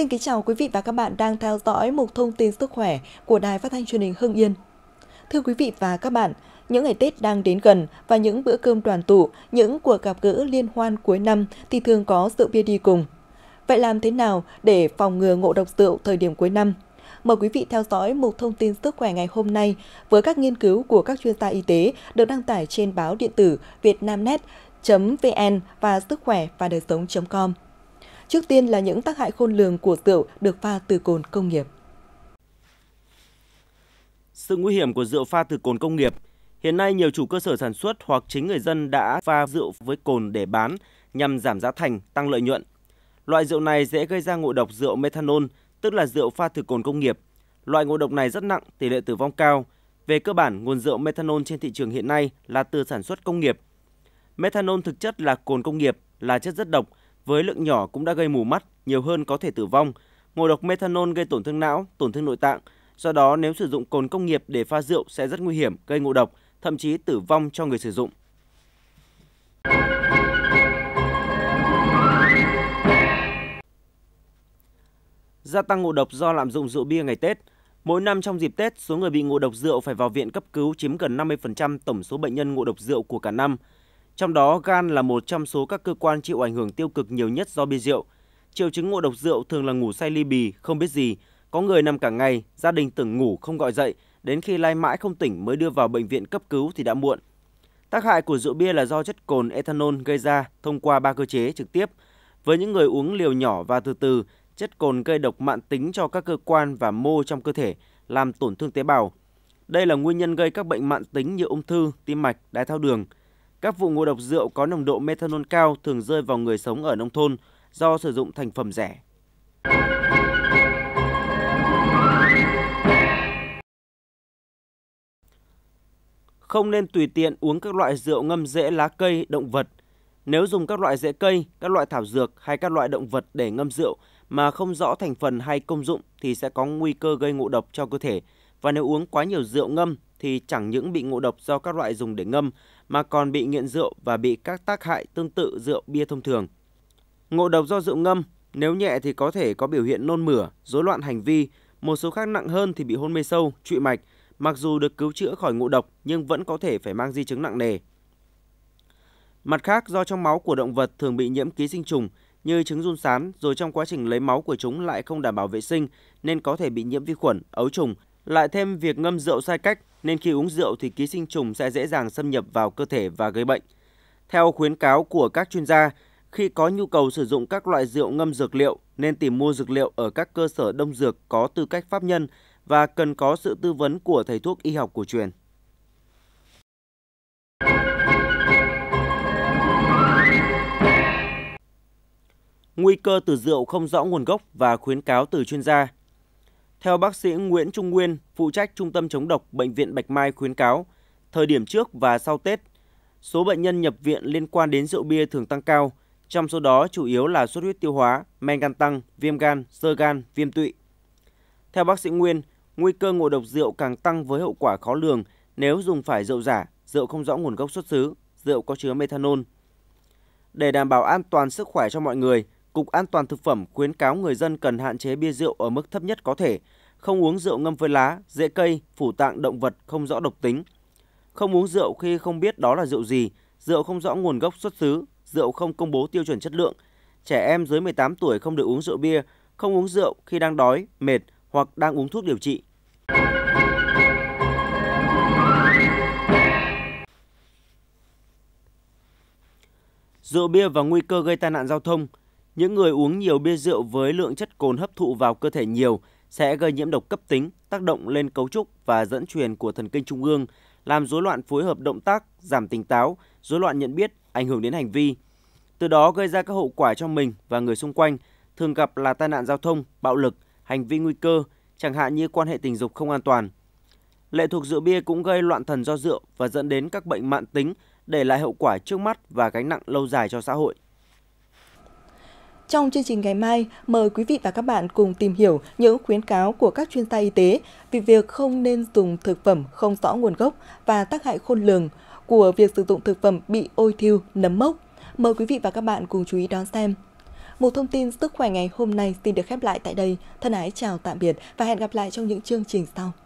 Xin kính chào quý vị và các bạn đang theo dõi một thông tin sức khỏe của Đài Phát thanh Truyền hình Hưng Yên. Thưa quý vị và các bạn, những ngày Tết đang đến gần và những bữa cơm đoàn tụ, những cuộc gặp gỡ liên hoan cuối năm thì thường có rượu bia đi cùng. Vậy làm thế nào để phòng ngừa ngộ độc rượu thời điểm cuối năm? Mời quý vị theo dõi một thông tin sức khỏe ngày hôm nay với các nghiên cứu của các chuyên gia y tế được đăng tải trên báo điện tử vietnamnet.vn và sức khỏe và đời sống.com. Trước tiên là những tác hại khôn lường của rượu được pha từ cồn công nghiệp. Sự nguy hiểm của rượu pha từ cồn công nghiệp Hiện nay nhiều chủ cơ sở sản xuất hoặc chính người dân đã pha rượu với cồn để bán nhằm giảm giá thành, tăng lợi nhuận. Loại rượu này dễ gây ra ngộ độc rượu methanol, tức là rượu pha từ cồn công nghiệp. Loại ngộ độc này rất nặng, tỷ lệ tử vong cao. Về cơ bản, nguồn rượu methanol trên thị trường hiện nay là từ sản xuất công nghiệp. Methanol thực chất là cồn công nghiệp, là chất rất độc, với lượng nhỏ cũng đã gây mù mắt, nhiều hơn có thể tử vong. Ngộ độc methanol gây tổn thương não, tổn thương nội tạng. Do đó, nếu sử dụng cồn công nghiệp để pha rượu sẽ rất nguy hiểm, gây ngộ độc, thậm chí tử vong cho người sử dụng. Gia tăng ngộ độc do lạm dụng rượu bia ngày Tết. Mỗi năm trong dịp Tết, số người bị ngộ độc rượu phải vào viện cấp cứu chiếm gần 50% tổng số bệnh nhân ngộ độc rượu của cả năm. Trong đó, gan là một trong số các cơ quan chịu ảnh hưởng tiêu cực nhiều nhất do bia rượu. Triệu chứng ngộ độc rượu thường là ngủ say ly bì, không biết gì. Có người nằm cả ngày, gia đình tưởng ngủ không gọi dậy, đến khi lai mãi không tỉnh mới đưa vào bệnh viện cấp cứu thì đã muộn. Tác hại của rượu bia là do chất cồn ethanol gây ra thông qua ba cơ chế trực tiếp. Với những người uống liều nhỏ và từ từ, chất cồn gây độc mạn tính cho các cơ quan và mô trong cơ thể, làm tổn thương tế bào. Đây là nguyên nhân gây các bệnh mạn tính như ung thư, tim mạch, đái tháo đường – các vụ ngộ độc rượu có nồng độ methanol cao thường rơi vào người sống ở nông thôn do sử dụng thành phẩm rẻ. Không nên tùy tiện uống các loại rượu ngâm rễ lá cây, động vật. Nếu dùng các loại rễ cây, các loại thảo dược hay các loại động vật để ngâm rượu mà không rõ thành phần hay công dụng thì sẽ có nguy cơ gây ngộ độc cho cơ thể. Và nếu uống quá nhiều rượu ngâm thì chẳng những bị ngộ độc do các loại dùng để ngâm mà còn bị nghiện rượu và bị các tác hại tương tự rượu bia thông thường. Ngộ độc do rượu ngâm, nếu nhẹ thì có thể có biểu hiện nôn mửa, rối loạn hành vi, một số khác nặng hơn thì bị hôn mê sâu, trụy mạch, mặc dù được cứu chữa khỏi ngộ độc nhưng vẫn có thể phải mang di chứng nặng nề. Mặt khác, do trong máu của động vật thường bị nhiễm ký sinh trùng như trứng run sán, rồi trong quá trình lấy máu của chúng lại không đảm bảo vệ sinh nên có thể bị nhiễm vi khuẩn, ấu trùng lại thêm việc ngâm rượu sai cách nên khi uống rượu thì ký sinh trùng sẽ dễ dàng xâm nhập vào cơ thể và gây bệnh. Theo khuyến cáo của các chuyên gia, khi có nhu cầu sử dụng các loại rượu ngâm dược liệu nên tìm mua dược liệu ở các cơ sở đông dược có tư cách pháp nhân và cần có sự tư vấn của thầy thuốc y học cổ truyền. Nguy cơ từ rượu không rõ nguồn gốc và khuyến cáo từ chuyên gia theo bác sĩ Nguyễn Trung Nguyên, phụ trách Trung tâm chống độc Bệnh viện Bạch Mai khuyến cáo, thời điểm trước và sau Tết, số bệnh nhân nhập viện liên quan đến rượu bia thường tăng cao, trong số đó chủ yếu là xuất huyết tiêu hóa, men gan tăng, viêm gan, sơ gan, viêm tụy. Theo bác sĩ Nguyên, nguy cơ ngộ độc rượu càng tăng với hậu quả khó lường nếu dùng phải rượu giả, rượu không rõ nguồn gốc xuất xứ, rượu có chứa methanol. Để đảm bảo an toàn sức khỏe cho mọi người, Cục An toàn Thực phẩm khuyến cáo người dân cần hạn chế bia rượu ở mức thấp nhất có thể, không uống rượu ngâm với lá, rễ cây, phủ tạng động vật không rõ độc tính, không uống rượu khi không biết đó là rượu gì, rượu không rõ nguồn gốc xuất xứ, rượu không công bố tiêu chuẩn chất lượng. Trẻ em dưới 18 tuổi không được uống rượu bia, không uống rượu khi đang đói, mệt hoặc đang uống thuốc điều trị. Rượu bia và nguy cơ gây tai nạn giao thông – những người uống nhiều bia rượu với lượng chất cồn hấp thụ vào cơ thể nhiều sẽ gây nhiễm độc cấp tính, tác động lên cấu trúc và dẫn truyền của thần kinh trung ương, làm rối loạn phối hợp động tác, giảm tỉnh táo, rối loạn nhận biết, ảnh hưởng đến hành vi. Từ đó gây ra các hậu quả cho mình và người xung quanh, thường gặp là tai nạn giao thông, bạo lực, hành vi nguy cơ, chẳng hạn như quan hệ tình dục không an toàn. Lệ thuộc rượu bia cũng gây loạn thần do rượu và dẫn đến các bệnh mạn tính để lại hậu quả trước mắt và gánh nặng lâu dài cho xã hội. Trong chương trình ngày mai, mời quý vị và các bạn cùng tìm hiểu những khuyến cáo của các chuyên gia y tế về việc không nên dùng thực phẩm không rõ nguồn gốc và tác hại khôn lường của việc sử dụng thực phẩm bị ôi thiêu, nấm mốc. Mời quý vị và các bạn cùng chú ý đón xem. Một thông tin sức khỏe ngày hôm nay xin được khép lại tại đây. Thân ái chào tạm biệt và hẹn gặp lại trong những chương trình sau.